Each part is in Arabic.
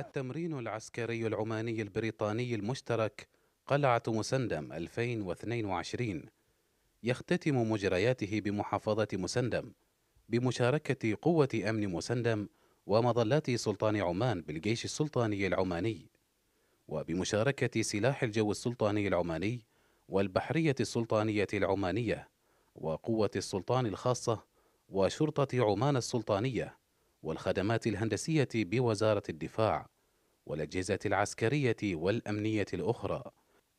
التمرين العسكري العماني البريطاني المشترك قلعة مسندم 2022 يختتم مجرياته بمحافظة مسندم بمشاركة قوة أمن مسندم ومظلات سلطان عمان بالجيش السلطاني العماني وبمشاركة سلاح الجو السلطاني العماني والبحرية السلطانية العمانية وقوة السلطان الخاصة وشرطة عمان السلطانية والخدمات الهندسية بوزارة الدفاع والأجهزة العسكرية والأمنية الأخرى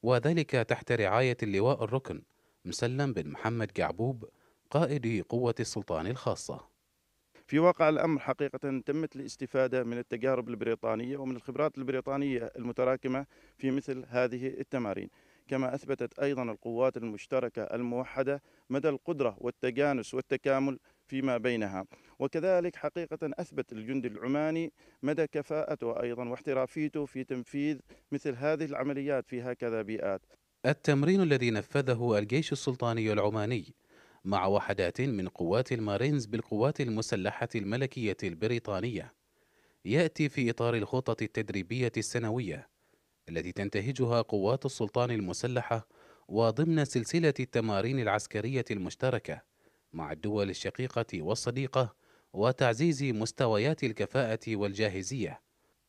وذلك تحت رعاية اللواء الركن مسلم بن محمد قعبوب قائد قوة السلطان الخاصة في واقع الأمر حقيقة تمت الاستفادة من التجارب البريطانية ومن الخبرات البريطانية المتراكمة في مثل هذه التمارين كما أثبتت أيضا القوات المشتركة الموحدة مدى القدرة والتجانس والتكامل فيما بينها وكذلك حقيقة أثبت الجندي العماني مدى كفاءته أيضا واحترافيته في تنفيذ مثل هذه العمليات في هكذا بيئات التمرين الذي نفذه الجيش السلطاني العماني مع وحدات من قوات المارينز بالقوات المسلحة الملكية البريطانية يأتي في إطار الخطط التدريبية السنوية التي تنتهجها قوات السلطان المسلحة وضمن سلسلة التمارين العسكرية المشتركة مع الدول الشقيقة والصديقة وتعزيز مستويات الكفاءه والجاهزيه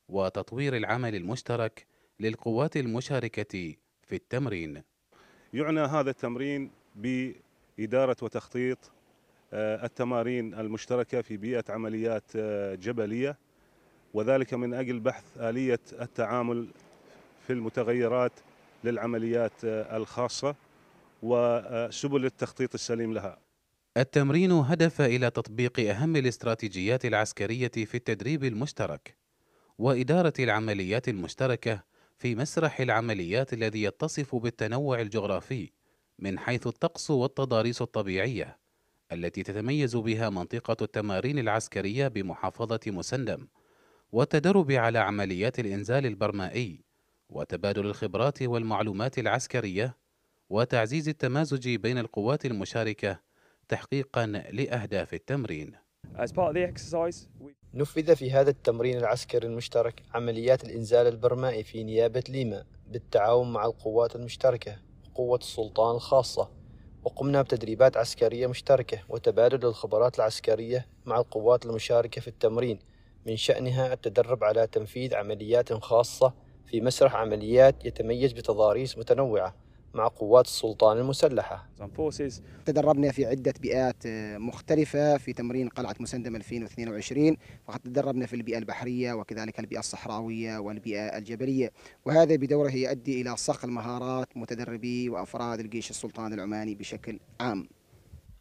وتطوير العمل المشترك للقوات المشاركه في التمرين يعنى هذا التمرين باداره وتخطيط آه، التمارين المشتركه في بيئه عمليات آه، جبليه وذلك من اجل بحث اليه التعامل في المتغيرات للعمليات آه، الخاصه وسبل التخطيط السليم لها التمرين هدف إلى تطبيق أهم الاستراتيجيات العسكرية في التدريب المشترك، وإدارة العمليات المشتركة في مسرح العمليات الذي يتصف بالتنوع الجغرافي من حيث الطقس والتضاريس الطبيعية، التي تتميز بها منطقة التمارين العسكرية بمحافظة مسندم، والتدرب على عمليات الإنزال البرمائي، وتبادل الخبرات والمعلومات العسكرية، وتعزيز التمازج بين القوات المشاركة تحقيقا لأهداف التمرين نفذ في هذا التمرين العسكري المشترك عمليات الإنزال البرمائي في نيابة ليما بالتعاون مع القوات المشتركة وقوة السلطان الخاصة وقمنا بتدريبات عسكرية مشتركة وتبادل الخبرات العسكرية مع القوات المشاركة في التمرين من شأنها التدرب على تنفيذ عمليات خاصة في مسرح عمليات يتميز بتضاريس متنوعة مع قوات السلطان المسلحة تدربنا في عدة بيئات آه، مختلفة في تمرين قلعة مسندم 2022 فقد تدربنا في البيئة البحرية وكذلك البيئة الصحراوية والبيئة الجبلية وهذا بدوره يؤدي إلى صقل مهارات متدربي وأفراد الجيش السلطان العماني بشكل عام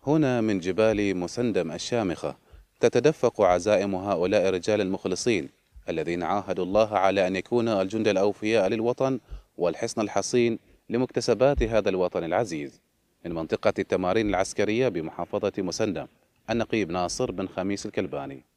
هنا من جبال مسندم الشامخة تتدفق عزائم هؤلاء الرجال المخلصين الذين عاهدوا الله على أن يكون الجند الأوفياء للوطن والحصن الحصين لمكتسبات هذا الوطن العزيز من منطقة التمارين العسكرية بمحافظة مسندم النقيب ناصر بن خميس الكلباني